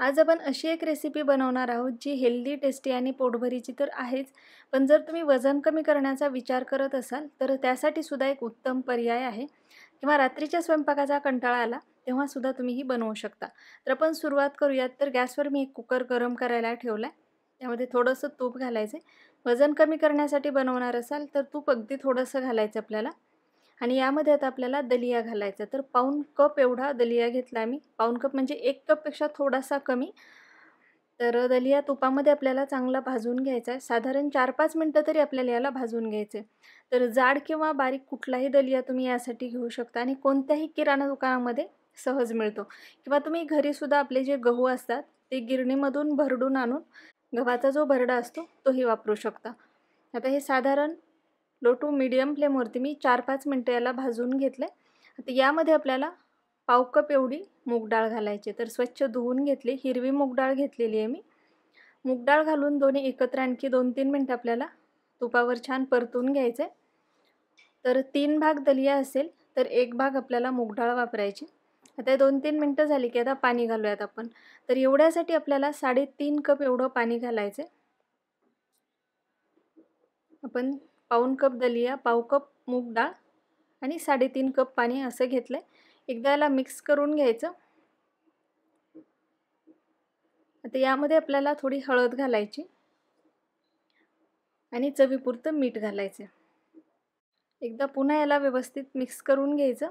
आज आपण अशी एक रेसिपी बनवणार आहोत जी हेल्दी टेस्टी आणि पोटभरीची तर आहेच पण जर तुम्ही वजन कमी करण्याचा विचार करत असाल तर त्यासाठी सुद्धा एक उत्तम पर्याय आहे किंवा रात्रीच्या स्वयंपाकाचा कंटाळा आला तेव्हासुद्धा सुद्धा तुम्ही ही बनवू शकता तर आपण सुरुवात करूयात तर गॅसवर मी एक कुकर गरम करायला ठेवला आहे त्यामध्ये थोडंसं तूप घालायचं वजन कमी करण्यासाठी बनवणार असाल तर तूप अगदी थोडंसं घालायचं आपल्याला आणि यामध्ये आता आपल्याला दलिया घालायचा तर पाऊन कप एवढा दलिया घेतला आम्ही पाऊन कप म्हणजे एक कपपेक्षा थोडासा कमी तर दलिया तुपामध्ये आपल्याला चांगला भाजून घ्यायचा आहे साधारण चार पाच मिनटं तरी आपल्याला याला भाजून घ्यायचे तर जाड किंवा बारीक कुठलाही दलिया तुम्ही यासाठी घेऊ शकता आणि कोणत्याही किराणा दुकानामध्ये सहज मिळतो किंवा तुम्ही घरीसुद्धा आपले जे गहू असतात ते गिरणीमधून भरडून आणून गव्हाचा जो भरडा असतो तोही वापरू शकता आता हे साधारण लो टू मीडियम फ्लेमवरती मी चार पाच मिनटं याला भाजून घेतलं आहे आता यामध्ये आपल्याला पाव कप एवढी मूगडाळ घालायची तर स्वच्छ धुवून घेतली हिरवी मूगडाळ घेतलेली आहे मी मूगडाळ घालून दोन्ही एकत्र आणखी दोन तीन मिनटं आपल्याला तुपावर छान परतून घ्यायचे तर तीन भाग दलिया असेल तर एक भाग आपल्याला मूगडाळ वापरायची आता दोन तीन मिनटं झाली की आता पाणी घालूयात आपण तर एवढ्यासाठी आपल्याला साडेतीन कप एवढं पाणी घालायचं आपण पाऊण कप दलिया पाव कप मूग डाळ आणि साडेतीन कप पाणी असं घेतलं आहे एकदा याला मिक्स करून घ्यायचं आता यामध्ये आपल्याला थोडी हळद घालायची आणि चवीपुरतं मीठ घालायचं एकदा पुन्हा याला व्यवस्थित मिक्स करून घ्यायचं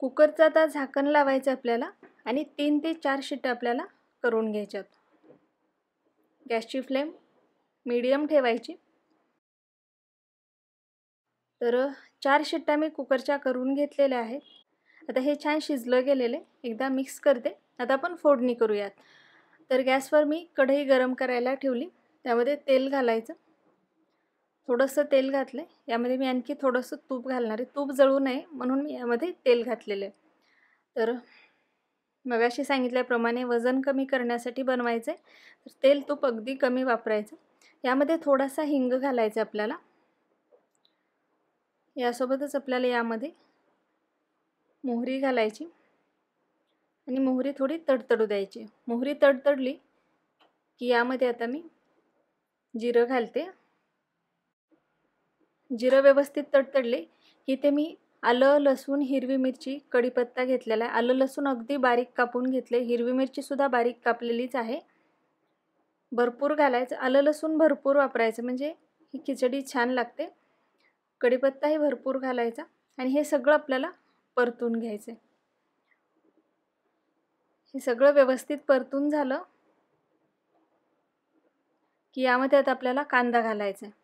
कुकरचं आता झाकण लावायचं आपल्याला आणि तीन ते चार शिट्या आपल्याला करून घ्यायच्यात गॅसची फ्लेम मीडियम ठेवायची तर चार शिट्ट्या मी कुकरच्या करून घेतलेल्या आहेत आता हे छान शिजलं गेलेले एकदा मिक्स करते आता आपण फोडणी करूयात तर गॅसवर मी कढई गरम करायला ठेवली त्यामध्ये तेल घालायचं थोडंसं तेल घातलं आहे यामध्ये मी आणखी थोडंसं तूप घालणार आहे तूप जळू नये म्हणून मी यामध्ये तेल घातलेलं आहे तर मगाशी सांगितल्याप्रमाणे वजन कमी करण्यासाठी बनवायचं आहे तर तेल तूप अगदी कमी वापरायचं यामध्ये थोडासा हिंग घालायचं आपल्याला यासोबतच आपल्याला यामध्ये मोहरी घालायची आणि मोहरी थोडी तडतडू द्यायची मोहरी तडतडली की यामध्ये आता मी जिरं घालते जिरं व्यवस्थित तडतडले की ते मी आलं लसूण हिरवी मिरची कढीपत्ता घेतलेला आहे आलं लसूण अगदी बारीक कापून घेतले हिरवी मिरचीसुद्धा बारीक कापलेलीच आहे भरपूर घालायचं आलं लसूण भरपूर वापरायचं म्हणजे ही खिचडी छान लागते कढीपत्ताही भरपूर घालायचा आणि हे सगळं आपल्याला परतून घ्यायचं हे सगळं व्यवस्थित परतून झालं की यामध्ये आता आपल्याला कांदा घालायचा आहे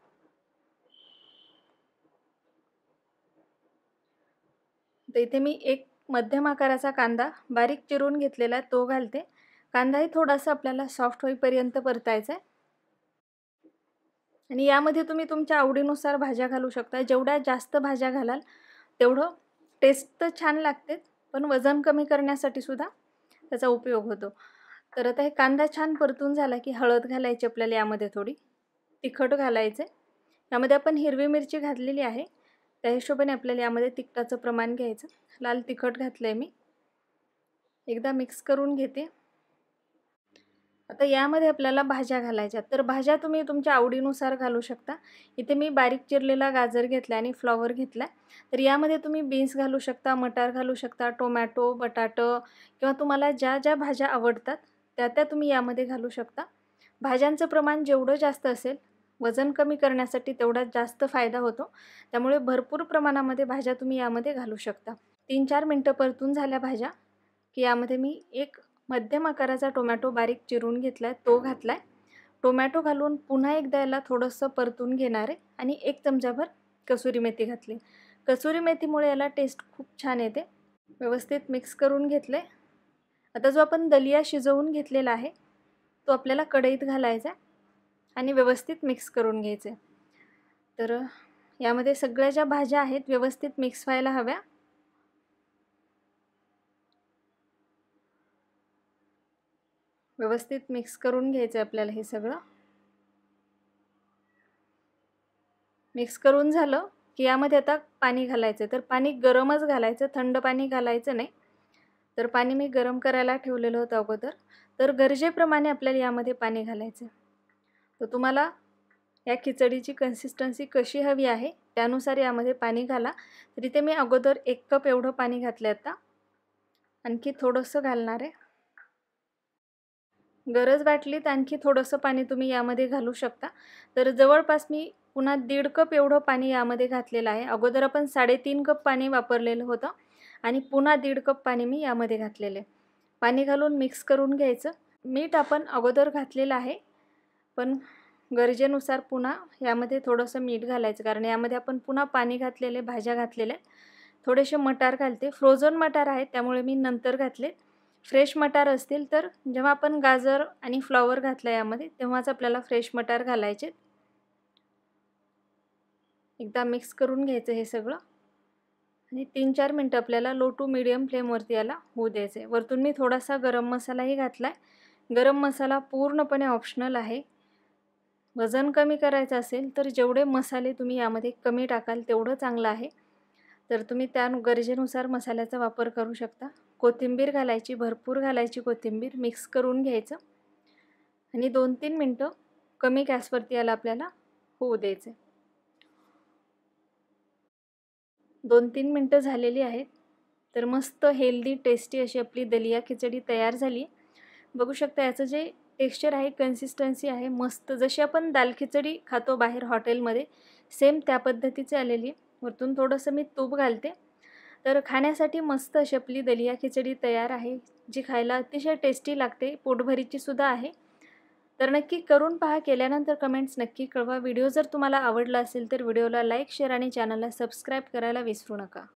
तर इथे मी एक मध्यम आकाराचा कांदा बारीक चिरून घेतलेला आहे तो घालते कांदाही थोडासा आपल्याला सॉफ्ट होईपर्यंत परतायचा आहे आणि यामध्ये तुम्ही तुमच्या आवडीनुसार भाज्या घालू शकता जेवढ्या जास्त भाज्या घालाल तेवढं टेस्ट तर छान लागते पण वजन कमी करण्यासाठी सुद्धा त्याचा उपयोग होतो तर आता हे कांदा छान परतून झाला की हळद घालायची आपल्याला यामध्ये थोडी तिखट घालायचे यामध्ये आपण हिरवी मिरची घातलेली आहे त्या हिशोबाने आपल्याला यामध्ये तिखटाचं प्रमाण घ्यायचं लाल तिखट घातलं आहे मी एकदा मिक्स करून घेते आता यामध्ये आपल्याला भाज्या घालायच्या तर भाज्या तुम्ही तुमच्या आवडीनुसार घालू शकता इथे मी बारीक चिरलेला गाजर घेतला आणि फ्लॉवर घेतला तर यामध्ये तुम्ही बीन्स घालू शकता मटार घालू शकता टोमॅटो बटाटं किंवा तुम्हाला ज्या ज्या भाज्या आवडतात त्या त्या तुम्ही यामध्ये घालू शकता भाज्यांचं प्रमाण जेवढं जास्त असेल वजन कमी करण्यासाठी तेवढा जास्त फायदा होतो त्यामुळे भरपूर प्रमाणामध्ये भाज्या तुम्ही यामध्ये घालू शकता तीन चार मिनटं परतून झाल्या भाज्या की यामध्ये मी एक मध्यम आकाराचा टोमॅटो बारीक चिरून घेतला आहे तो घातला आहे टोमॅटो घालून पुन्हा एकदा याला थोडंसं परतून घेणार आहे आणि एक चमचाभर कसुरी मेथी घातली कसुरी मेथीमुळे याला टेस्ट खूप छान येते व्यवस्थित मिक्स करून घेतले आता जो आपण दलिया शिजवून घेतलेला आहे तो आपल्याला कढईत घालायचा आणि व्यवस्थित मिक्स करून घ्यायचे तर यामध्ये सगळ्या ज्या भाज्या आहेत व्यवस्थित मिक्स व्हायला हव्या व्यवस्थित मिक्स करून घ्यायचं आहे आपल्याला हे सगळं मिक्स करून झालं की यामध्ये आता पाणी घालायचं तर पाणी गरमच घालायचं थंड पाणी घालायचं नाही तर पाणी मी गरम करायला ठेवलेलं होतं अगोदर तर गरजेप्रमाणे आपल्याला यामध्ये पाणी घालायचं तर तुम्हाला या खिचडीची कन्सिस्टन्सी कशी हवी आहे त्यानुसार यामध्ये पाणी घाला तर इथे मी अगोदर एक कप एवढं पाणी घातलं आता आणखी थोडंसं घालणार आहे गरज वाटली तर आणखी थोडंसं पाणी तुम्ही यामध्ये घालू शकता तर जवळपास मी पुन्हा दीड कप एवढं पाणी यामध्ये घातलेलं आहे अगोदर आपण साडेतीन कप पाणी वापरलेलं होतं आणि पुन्हा दीड कप पाणी मी यामध्ये घातलेले पाणी घालून मिक्स करून घ्यायचं मीठ आपण अगोदर घातलेलं आहे पण गरजेनुसार पुन्हा यामध्ये थोडंसं मीठ घालायचं कारण यामध्ये आपण पुन्हा पाणी घातलेले भाज्या घातलेल्या थोडेसे मटार घालते फ्रोझन मटार आहेत त्यामुळे मी नंतर घातले फ्रेश मटार असतील तर जेव्हा आपण गाजर आणि फ्लॉवर घातला यामध्ये तेव्हाच आपल्याला फ्रेश मटार घालायचे एकदा मिक्स करून घ्यायचं हे सगळं आणि तीन चार मिनटं आपल्याला लो टू मिडियम फ्लेमवरती याला होऊ द्यायचं आहे वरतून मी थोडासा गरम मसालाही घातला आहे गरम मसाला पूर्णपणे ऑप्शनल आहे वजन कमी करायचं असेल तर जेवढे मसाले तुम्ही यामध्ये कमी टाकाल तेवढं चांगलं आहे तर तुम्ही त्या गरजेनुसार मसाल्याचा वापर करू शकता कोथिंबीर घालायची भरपूर घालायची कोथिंबीर मिक्स करून घ्यायचं आणि दोन तीन मिनटं कमी गॅसवरती याला आपल्याला होऊ द्यायचं दोन तीन मिनटं झालेली आहेत तर मस्त हेल्दी टेस्टी अशी आपली दलिया खिचडी तयार झाली बघू शकता याचं जे टेक्स्चर आहे कन्सिस्टन्सी आहे मस्त जशी आपण दाल खिचडी खातो बाहेर हॉटेलमध्ये सेम त्या पद्धतीचे आलेली वरतून थोडंसं मी तूप घालते तर खाण्यासाठी मस्त अशी आपली दलिया खिचडी तयार आहे जी खायला अतिशय टेस्टी लागते पोटभरीची सुद्धा आहे तर नक्की करून पहा केल्यानंतर कमेंट्स नक्की कळवा व्हिडिओ जर तुम्हाला आवडला असेल तर व्हिडिओला लाईक शेअर आणि चॅनलला सबस्क्राईब करायला विसरू नका